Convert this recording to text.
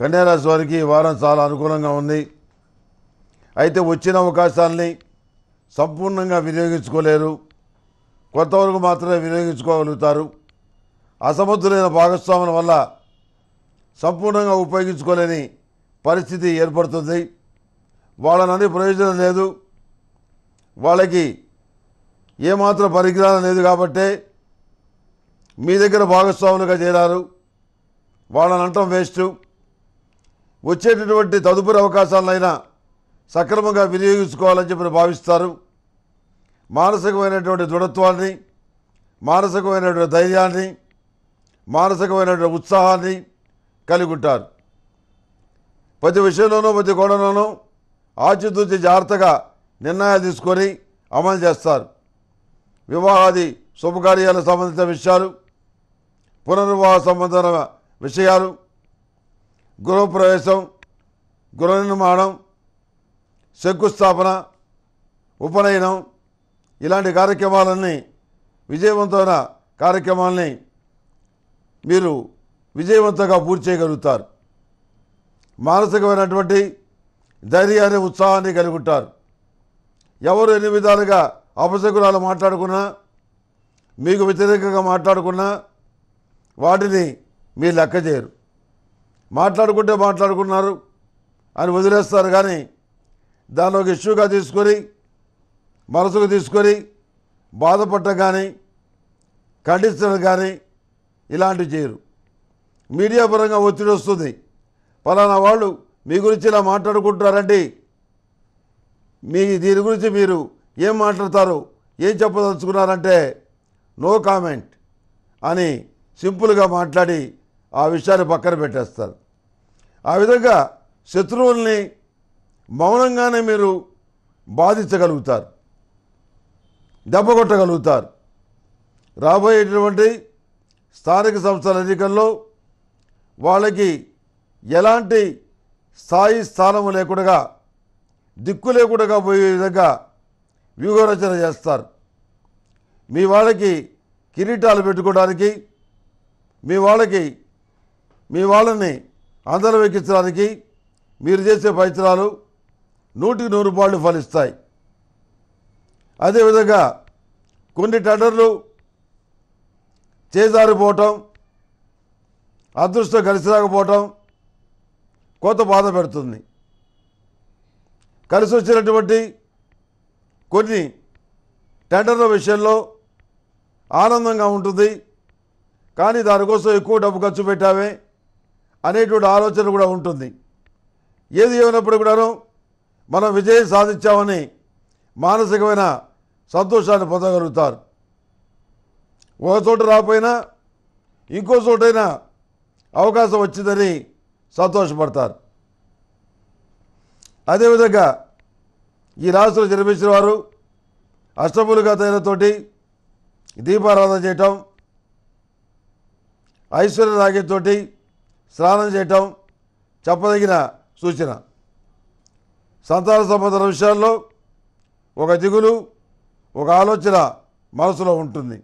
కన్యారాశి వారికి ఈ వారం చాలా అనుకూలంగా ఉంది అయితే వచ్చిన అవకాశాలని సంపూర్ణంగా వినియోగించుకోలేరు కొంతవరకు మాత్రమే వినియోగించుకోగలుగుతారు అసమర్థులైన భాగస్వాముల వల్ల సంపూర్ణంగా ఉపయోగించుకోలేని పరిస్థితి ఏర్పడుతుంది వాళ్ళనని ప్రయోజనం లేదు వాళ్ళకి ఏమాత్రం పరిజ్ఞానం లేదు కాబట్టే మీ దగ్గర భాగస్వాములుగా చేరారు వాళ్ళని అంటం వేస్టు వచ్చేటటువంటి తదుపరి అవకాశాలైనా సక్రమంగా వినియోగించుకోవాలని చెప్పి భావిస్తారు మానసికమైనటువంటి దృఢత్వాన్ని మానసికమైనటువంటి ధైర్యాన్ని మానసికమైనటువంటి ఉత్సాహాన్ని కలిగి ఉంటారు ప్రతి విషయంలోనూ ప్రతి కోణంలోనూ ఆచితూచి జాగ్రత్తగా నిర్ణయాలు తీసుకొని అమలు చేస్తారు వివాహాది శుభకార్యాలకు సంబంధించిన విషయాలు పునర్వివాహ సంబంధమైన విషయాలు గృహప్రవేశం గృహ నిర్మాణం శంకుస్థాపన ఉపనయనం ఇలాంటి కార్యక్రమాలన్నీ విజయవంతమైన కార్యక్రమాలని మీరు విజయవంతంగా పూర్తి చేయగలుగుతారు మానసికమైనటువంటి ధైర్యాన్ని ఉత్సాహాన్ని కలిగి ఉంటారు ఎవరు ఎన్ని విధాలుగా అపశకురాలు మాట్లాడుకున్నా మీకు వ్యతిరేకంగా మాట్లాడుకున్నా వాటిని మీరు లెక్క చేయరు మాట్లాడుకుంటే మాట్లాడుకున్నారు అని వదిలేస్తారు కానీ దాన్ని ఒక ఇష్యూగా తీసుకొని మనసుకు తీసుకొని బాధపడటం కానీ ఖండించడం కానీ ఇలాంటివి చేయరు మీడియా పరంగా ఒత్తిడి వస్తుంది ఫలానా వాళ్ళు మీ గురించి ఇలా మాట్లాడుకుంటున్నారండి మీ దీని గురించి మీరు ఏం మాట్లాడతారు ఏం చెప్పదలుచుకున్నారంటే నో కామెంట్ అని సింపుల్గా మాట్లాడి ఆ విషయాన్ని పక్కన పెట్టేస్తారు ఆ విధంగా శత్రువుల్ని మౌనంగానే మీరు బాధించగలుగుతారు దెబ్బ కొట్టగలుగుతారు రాబోయేటటువంటి స్థానిక సంస్థల ఎన్నికల్లో వాళ్ళకి ఎలాంటి స్థాయి స్థానము లేకుండా దిక్కు లేకుండా పోయే విధంగా వ్యూహరచన చేస్తారు మీ వాళ్ళకి కిరీటాలు పెట్టుకోవడానికి మీ వాళ్ళకి మీ వాళ్ళని ఆందోళన ఎక్కించడానికి మీరు చేసే ప్రయత్నాలు నూటికి నూరు రూపాయలు ఫలిస్తాయి అదేవిధంగా కొన్ని టెండర్లు చేజారిపోవటం అదృష్టం కలిసి రాకపోవటం కొత్త బాధ పెడుతుంది కలిసి వచ్చినటువంటి కొన్ని టెండర్ల విషయంలో ఆనందంగా ఉంటుంది కానీ దానికోసం ఎక్కువ డబ్బు ఖర్చు పెట్టామే అనేటువంటి ఆలోచన కూడా ఉంటుంది ఏది ఏమైనప్పుడు కూడాను మనం విజయం సాధించామని మానసికమైన సంతోషాన్ని పొందగలుగుతారు ఒక చోట రాకపోయినా ఇంకో చోటైనా అవకాశం వచ్చిందని సంతోషపడతారు అదేవిధంగా ఈ రాశిలో జన్మించిన వారు అష్టములుగా తోటి దీపారాధన చేయటం ఐశ్వర్య స్నానం చేయటం చెప్పదగిన సూచన సంతాన సంబంధాల విషయాల్లో ఒక దిగులు ఒక ఆలోచన మనసులో ఉంటుంది